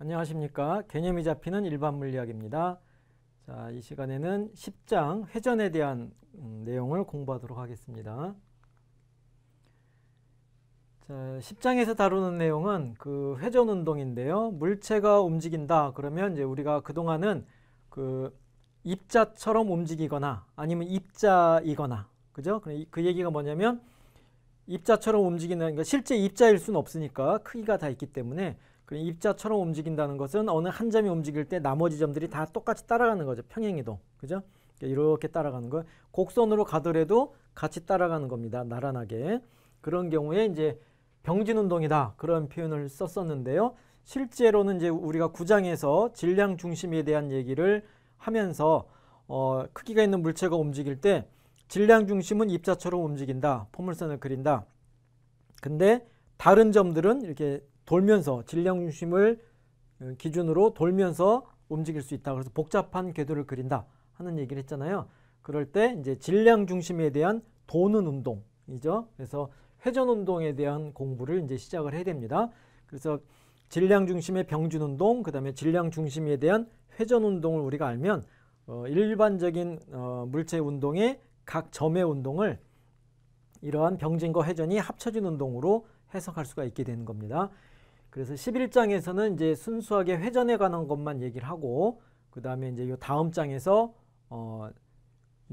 안녕하십니까. 개념이 잡히는 일반 물리학입니다. 자, 이 시간에는 10장 회전에 대한 음, 내용을 공부하도록 하겠습니다. 자, 10장에서 다루는 내용은 그 회전 운동인데요. 물체가 움직인다. 그러면 이제 우리가 그동안은 그 입자처럼 움직이거나 아니면 입자이거나 그죠? 그 얘기가 뭐냐면 입자처럼 움직이는 그러니까 실제 입자일 수는 없으니까 크기가 다 있기 때문에 입자처럼 움직인다는 것은 어느 한 점이 움직일 때 나머지 점들이 다 똑같이 따라가는 거죠. 평행이동. 그죠? 그러니까 이렇게 따라가는 거. 곡선으로 가더라도 같이 따라가는 겁니다. 나란하게. 그런 경우에 이제 병진 운동이다. 그런 표현을 썼었는데요. 실제로는 이제 우리가 구장에서 질량 중심에 대한 얘기를 하면서 어, 크기가 있는 물체가 움직일 때 질량 중심은 입자처럼 움직인다. 포물선을 그린다. 근데 다른 점들은 이렇게 돌면서 질량 중심을 음, 기준으로 돌면서 움직일 수 있다. 그래서 복잡한 궤도를 그린다 하는 얘기를 했잖아요. 그럴 때 이제 질량 중심에 대한 도는 운동이죠. 그래서 회전 운동에 대한 공부를 이제 시작을 해야 됩니다. 그래서 질량 중심의 병준 운동, 그다음에 질량 중심에 대한 회전 운동을 우리가 알면 어, 일반적인 어, 물체 운동의 각 점의 운동을 이러한 병진과 회전이 합쳐진 운동으로 해석할 수가 있게 되는 겁니다. 그래서 11장에서는 이제 순수하게 회전에 관한 것만 얘기를 하고 그 다음에 이제 요 다음 장에서 어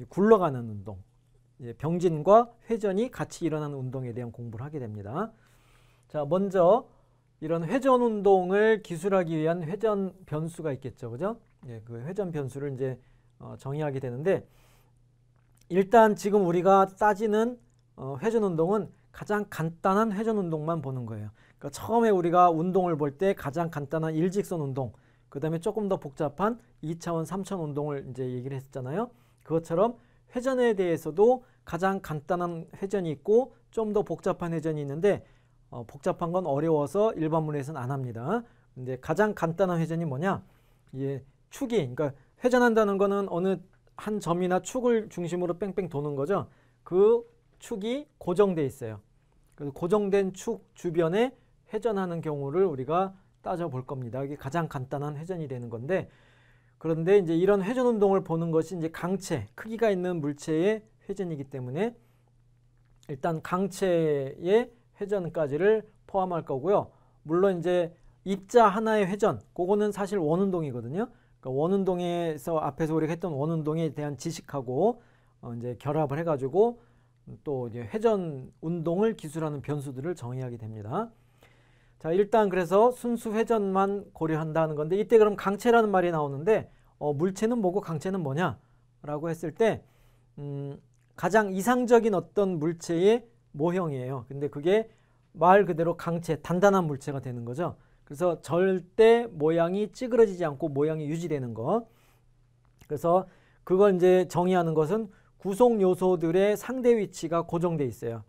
굴러가는 운동, 병진과 회전이 같이 일어나는 운동에 대한 공부를 하게 됩니다. 자, 먼저 이런 회전 운동을 기술하기 위한 회전 변수가 있겠죠. 그죠? 예, 그 회전 변수를 이제 어, 정의하게 되는데 일단 지금 우리가 따지는 어, 회전 운동은 가장 간단한 회전 운동만 보는 거예요. 그러니까 처음에 우리가 운동을 볼 때 가장 간단한 일직선 운동, 그 다음에 조금 더 복잡한 2차원, 3차원 운동을 이제 얘기를 했잖아요. 그것처럼 회전에 대해서도 가장 간단한 회전이 있고 좀 더 복잡한 회전이 있는데 어, 복잡한 건 어려워서 일반문에서는 안 합니다. 근데 가장 간단한 회전이 뭐냐? 이게 축이, 그러니까 회전한다는 거는 어느 한 점이나 축을 중심으로 뺑뺑 도는 거죠. 그 축이 고정돼 있어요. 그래서 고정된 축 주변에 회전하는 경우를 우리가 따져볼 겁니다. 이게 가장 간단한 회전이 되는 건데 그런데 이제 이런 회전 운동을 보는 것이 이제 강체, 크기가 있는 물체의 회전이기 때문에 일단 강체의 회전까지를 포함할 거고요. 물론 이제 입자 하나의 회전, 그거는 사실 원운동이거든요. 그러니까 원운동에서 앞에서 우리가 했던 원운동에 대한 지식하고 어 이제 결합을 해가지고 또 이제 회전 운동을 기술하는 변수들을 정의하게 됩니다. 자 일단 그래서 순수 회전만 고려한다는 건데 이때 그럼 강체라는 말이 나오는데 어, 물체는 뭐고 강체는 뭐냐 라고 했을 때 음, 가장 이상적인 어떤 물체의 모형이에요. 근데 그게 말 그대로 강체, 단단한 물체가 되는 거죠. 그래서 절대 모양이 찌그러지지 않고 모양이 유지되는 거. 그래서 그걸 이제 정의하는 것은 구속 요소들의 상대 위치가 고정돼 있어요.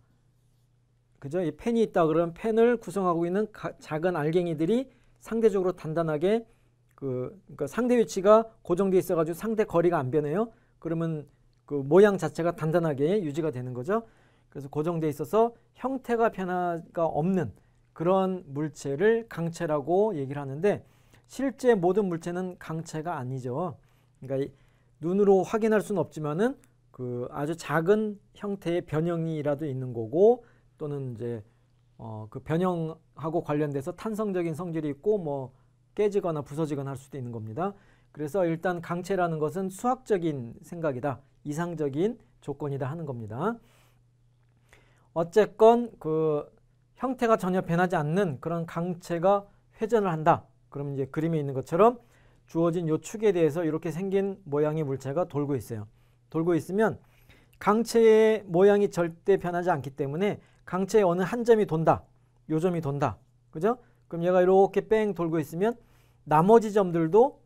그죠? 이 펜이 있다 그러면 펜을 구성하고 있는 가, 작은 알갱이들이 상대적으로 단단하게 그 그러니까 상대 위치가 고정돼 있어 가지고 상대 거리가 안 변해요. 그러면 그 모양 자체가 단단하게 유지가 되는 거죠. 그래서 고정돼 있어서 형태가 변화가 없는 그런 물체를 강체라고 얘기를 하는데 실제 모든 물체는 강체가 아니죠. 그러니까 눈으로 확인할 수는 없지만은 그 아주 작은 형태의 변형이라도 있는 거고 또는 이제 어, 그 변형하고 관련돼서 탄성적인 성질이 있고 뭐 깨지거나 부서지거나 할 수도 있는 겁니다. 그래서 일단 강체라는 것은 수학적인 생각이다. 이상적인 조건이다 하는 겁니다. 어쨌건 그 형태가 전혀 변하지 않는 그런 강체가 회전을 한다. 그럼 이제 그림에 있는 것처럼 주어진 요 축에 대해서 이렇게 생긴 모양의 물체가 돌고 있어요. 돌고 있으면 강체의 모양이 절대 변하지 않기 때문에 강체의 어느 한 점이 돈다. 요 점이 돈다. 그죠? 그럼 얘가 이렇게 뺑 돌고 있으면 나머지 점들도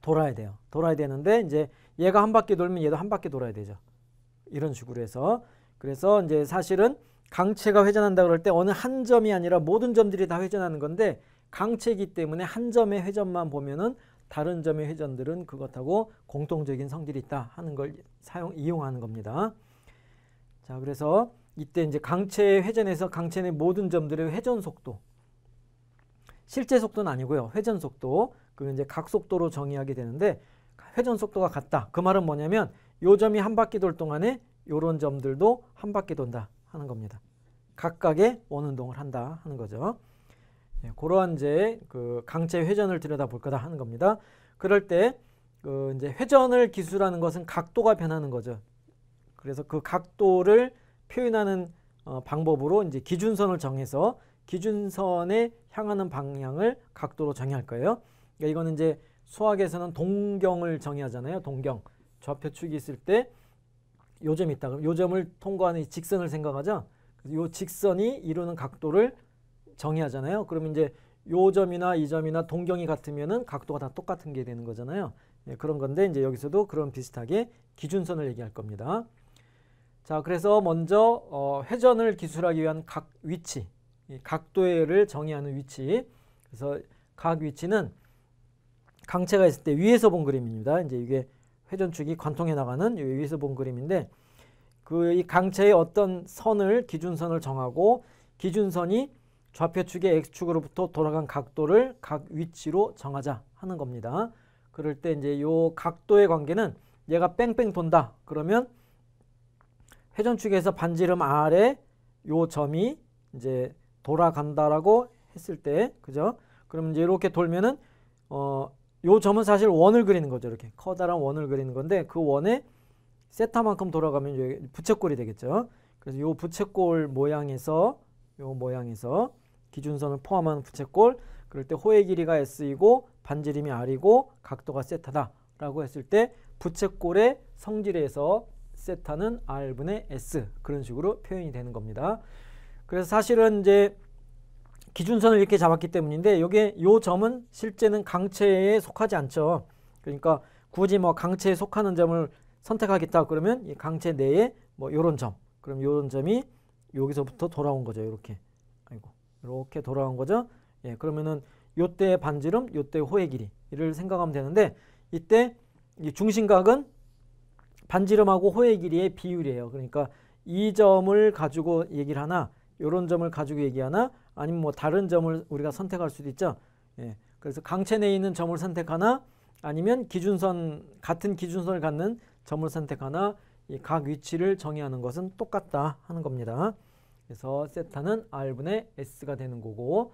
돌아야 돼요. 돌아야 되는데 이제 얘가 한 바퀴 돌면 얘도 한 바퀴 돌아야 되죠. 이런 식으로 해서 그래서 이제 사실은 강체가 회전한다 그럴 때 어느 한 점이 아니라 모든 점들이 다 회전하는 건데 강체이기 때문에 한 점의 회전만 보면은 다른 점의 회전들은 그것하고 공통적인 성질이 있다 하는 걸 사용 이용하는 겁니다. 자, 그래서 이때 이제 강체 회전에서 강체의 모든 점들의 회전 속도 실제 속도는 아니고요. 회전 속도 그 이제 각 속도로 정의하게 되는데 회전 속도가 같다. 그 말은 뭐냐면 요 점이 한 바퀴 돌 동안에 요런 점들도 한 바퀴 돈다 하는 겁니다. 각각의 원운동을 한다 하는 거죠. 예, 그러한 이제 그 강체 회전을 들여다볼 거다 하는 겁니다. 그럴 때 그 이제 회전을 기술하는 것은 각도가 변하는 거죠. 그래서 그 각도를 표현하는 어, 방법으로 이제 기준선을 정해서 기준선에 향하는 방향을 각도로 정의할 거예요. 그러니까 이거는 이제 수학에서는 동경을 정의하잖아요. 동경. 좌표축이 있을 때 요점이 있다. 그럼 요점을 통과하는 직선을 생각하죠. 그래서 이 직선이 이루는 각도를 정의하잖아요. 그러면 이제 요점이나 이점이나 동경이 같으면은 각도가 다 똑같은 게 되는 거잖아요. 예, 그런 건데 이제 여기서도 그런 비슷하게 기준선을 얘기할 겁니다. 자, 그래서 먼저 어, 회전을 기술하기 위한 각 위치, 각도를 정의하는 위치. 그래서 각 위치는 강체가 있을 때 위에서 본 그림입니다. 이제 이게 회전축이 관통해 나가는 위에서 본 그림인데 그 이 강체의 어떤 선을 기준선을 정하고 기준선이 좌표축의 x축으로부터 돌아간 각도를 각 위치로 정하자 하는 겁니다. 그럴 때 이제 요 각도의 관계는 얘가 뺑뺑 돈다. 그러면 회전 축에서 반지름 아래 요 점이 이제 돌아간다라고 했을 때 그죠? 그러 이제 이렇게 돌면은 어 요 점은 사실 원을 그리는 거죠. 이렇게 커다란 원을 그리는 건데 그 원에 세타만큼 돌아가면 부채꼴이 되겠죠. 그래서 요 부채꼴 모양에서 요 모양에서 기준선을 포함한 부채꼴 그럴 때 호의 길이가 s이고 반지름이 r이고 각도가 세타다라고 했을 때 부채꼴의 성질에서 세타는 R분의 S 그런 식으로 표현이 되는 겁니다. 그래서 사실은 이제 기준선을 이렇게 잡았기 때문인데 이게 요 점은 실제는 강체에 속하지 않죠. 그러니까 굳이 뭐 강체에 속하는 점을 선택하겠다 그러면 이 강체 내에 뭐 요런 점 그럼 요런 점이 여기서부터 돌아온 거죠. 이렇게 아이고 이렇게 돌아온 거죠. 예 그러면은 요때 반지름 요때 호의 길이를 생각하면 되는데 이때 이 중심각은 반지름하고 호의 길이의 비율이에요. 그러니까 이 점을 가지고 얘기를 하나 이런 점을 가지고 얘기하나 아니면 뭐 다른 점을 우리가 선택할 수도 있죠. 예. 그래서 강체 내에 있는 점을 선택하나 아니면 기준선 같은 기준선을 갖는 점을 선택하나 각 위치를 정의하는 것은 똑같다 하는 겁니다. 그래서 세타는 r분의 s가 되는 거고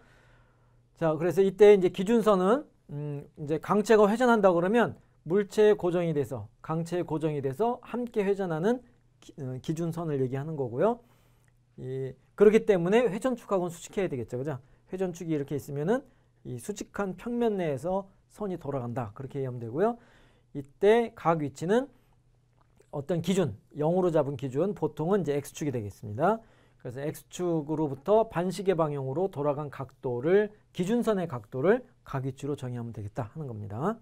자 그래서 이때 이제 기준선은 음 이제 강체가 회전한다 그러면 물체의 고정이 돼서 강체의 고정이 돼서 함께 회전하는 기, 어, 준선을 얘기하는 거고요. 예, 그렇기 때문에 회전축하고는 수직해야 되겠죠. 그죠? 회전축이 이렇게 있으면은 이 수직한 평면 내에서 선이 돌아간다. 그렇게 이해하면 되고요. 이때 각 위치는 어떤 기준, 0으로 잡은 기준, 보통은 이제 x축이 되겠습니다. 그래서 x축으로부터 반시계 방향으로 돌아간 각도를 기준선의 각도를 각 위치로 정의하면 되겠다 하는 겁니다.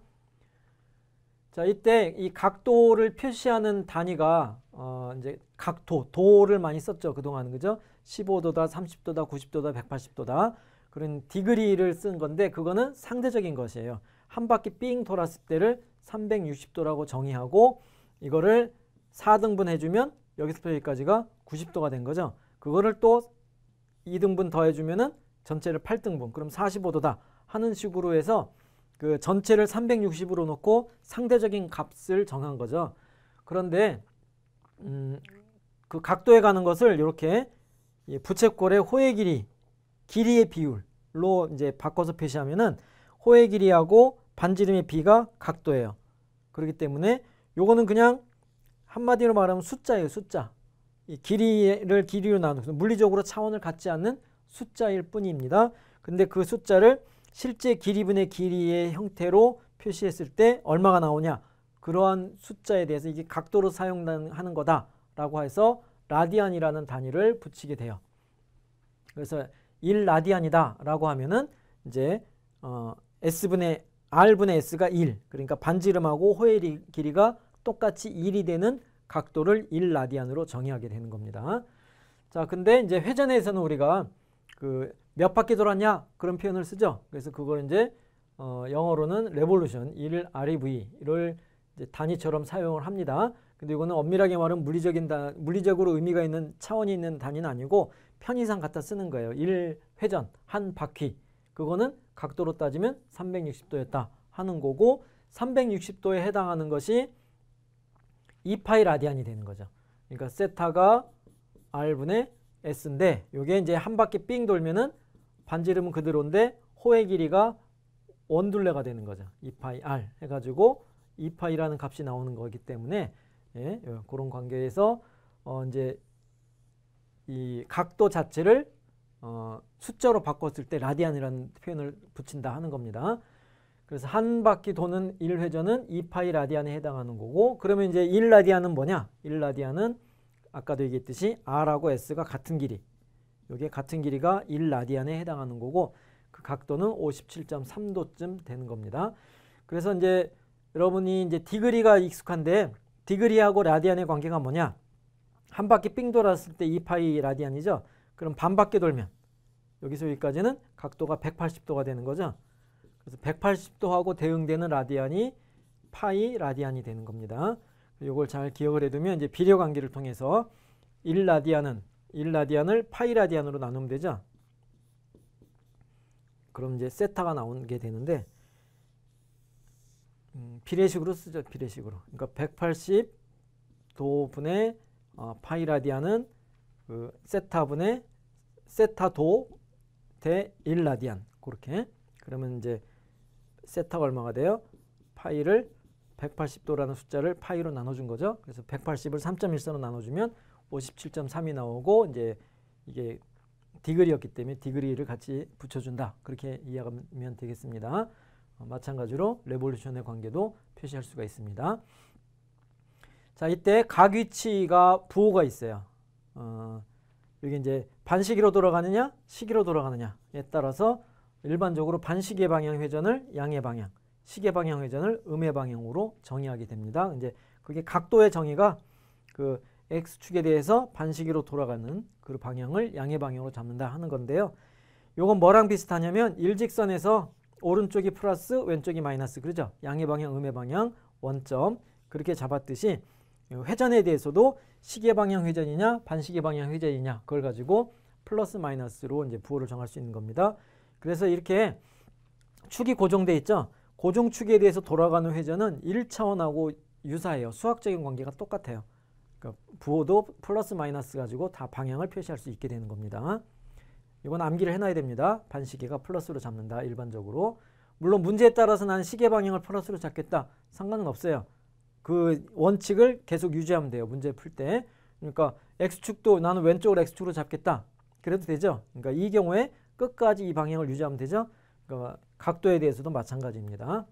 자, 이때 이 각도를 표시하는 단위가 어 이제 각도, 도를 많이 썼죠. 그동안 그죠? 15도다, 30도다, 90도다, 180도다. 그런 디그리를 쓴 건데 그거는 상대적인 것이에요. 한 바퀴 삥 돌았을 때를 360도라고 정의하고 이거를 4등분 해주면 여기서부터 여기까지가 90도가 된 거죠. 그거를 또 2등분 더 해주면은 전체를 8등분 그럼 45도다 하는 식으로 해서 그 전체를 360으로 놓고 상대적인 값을 정한 거죠. 그런데 음, 그 각도에 가는 것을 이렇게 부채꼴의 호의 길이, 길이의 비율로 이제 바꿔서 표시하면은 호의 길이하고 반지름의 비가 각도예요. 그렇기 때문에 요거는 그냥 한마디로 말하면 숫자예요, 숫자. 길이를 길이로 나누는 물리적으로 차원을 갖지 않는 숫자일 뿐입니다. 근데 그 숫자를 실제 길이분의 길이의 형태로 표시했을 때 얼마가 나오냐 그러한 숫자에 대해서 이게 각도로 사용하는 거다라고 해서 라디안이라는 단위를 붙이게 돼요. 그래서 1라디안이다 라고 하면은 이제 어, S분의 R분의 S가 1 그러니까 반지름하고 호의 길이가 똑같이 1이 되는 각도를 1라디안으로 정의하게 되는 겁니다. 자 근데 이제 회전에서는 우리가 그몇 바퀴 돌았냐 그런 표현을 쓰죠. 그래서 그걸 이제 어, 영어로는 r e v o l u 레볼루션 1 REV를 단위처럼 사용을 합니다. 근데 이거는 엄밀하게 말하면 물리적인 다, 물리적으로 의미가 있는 차원이 있는 단위는 아니고 편의상 갖다 쓰는 거예요. 1회전 한 바퀴 그거는 각도로 따지면 360도였다 하는 거고 360도에 해당하는 것이 2파이 라디안이 되는 거죠. 그러니까 세타가 r분의 S인데 이게 이제 한 바퀴 삥 돌면은 반지름은 그대로인데 호의 길이가 원둘레가 되는 거죠. 2파이 r 해가지고 2파이라는 값이 나오는 거기 때문에 예, 그런 관계에서 어 이제 이 각도 자체를 어 숫자로 바꿨을 때 라디안이라는 표현을 붙인다 하는 겁니다. 그래서 한 바퀴 도는 1회전은 2파이 라디안에 해당하는 거고 그러면 이제 1라디안은 뭐냐? 1라디안은 아까도 얘기했듯이 R하고 S가 같은 길이 여기에 같은 길이가 1라디안에 해당하는 거고 그 각도는 57.3도쯤 되는 겁니다. 그래서 이제 여러분이 이제 디그리가 익숙한데 디그리하고 라디안의 관계가 뭐냐? 한 바퀴 삥 돌았을 때 2파이 라디안이죠. 그럼 반 바퀴 돌면 여기서 여기까지는 각도가 180도가 되는 거죠. 그래서 180도하고 대응되는 라디안이 파이 라디안이 되는 겁니다. 이걸 잘 기억을 해두면 이제 비례 관계를 통해서 1라디안은 1라디안을 파이라디안으로 나누면 되죠. 그럼 이제 세타가 나오게 되는데 음, 비례식으로 쓰죠. 비례식으로. 그러니까 180도분의 어, 파이라디안은 그 세타분의 세타도 대 1라디안 그렇게 그러면 이제 세타가 얼마가 돼요? 파이를 180도라는 숫자를 파이로 나눠준 거죠. 그래서 180을 3.14로 나눠주면 57.3이 나오고 이제 이게 디그리였기 때문에 디그리를 같이 붙여준다. 그렇게 이해하면 되겠습니다. 어, 마찬가지로 레볼루션의 관계도 표시할 수가 있습니다. 자 이때 각 위치가 부호가 있어요. 어, 여기 이제 반시기로 돌아가느냐 시기로 돌아가느냐에 따라서 일반적으로 반시계 방향 회전을 양의 방향 시계 방향 회전을 음의 방향으로 정의하게 됩니다. 이제 그게 각도의 정의가 그 x축에 대해서 반시계로 돌아가는 그 방향을 양의 방향으로 잡는다 하는 건데요. 요건 뭐랑 비슷하냐면 일직선에서 오른쪽이 플러스 왼쪽이 마이너스 그러죠. 양의 방향 음의 방향 원점 그렇게 잡았듯이 회전에 대해서도 시계 방향 회전이냐 반시계 방향 회전이냐 그걸 가지고 플러스 마이너스로 이제 부호를 정할 수 있는 겁니다. 그래서 이렇게 축이 고정돼 있죠. 고정축에 대해서 돌아가는 회전은 1차원하고 유사해요. 수학적인 관계가 똑같아요. 그러니까 부호도 플러스 마이너스 가지고 다 방향을 표시할 수 있게 되는 겁니다. 이건 암기를 해놔야 됩니다. 반시계가 플러스로 잡는다 일반적으로. 물론 문제에 따라서 난 시계 방향을 플러스로 잡겠다. 상관은 없어요. 그 원칙을 계속 유지하면 돼요. 문제 풀 때. 그러니까 X축도 나는 왼쪽을 X축으로 잡겠다. 그래도 되죠. 그러니까 이 경우에 끝까지 이 방향을 유지하면 되죠. 그러니까 각도에 대해서도 마찬가지입니다.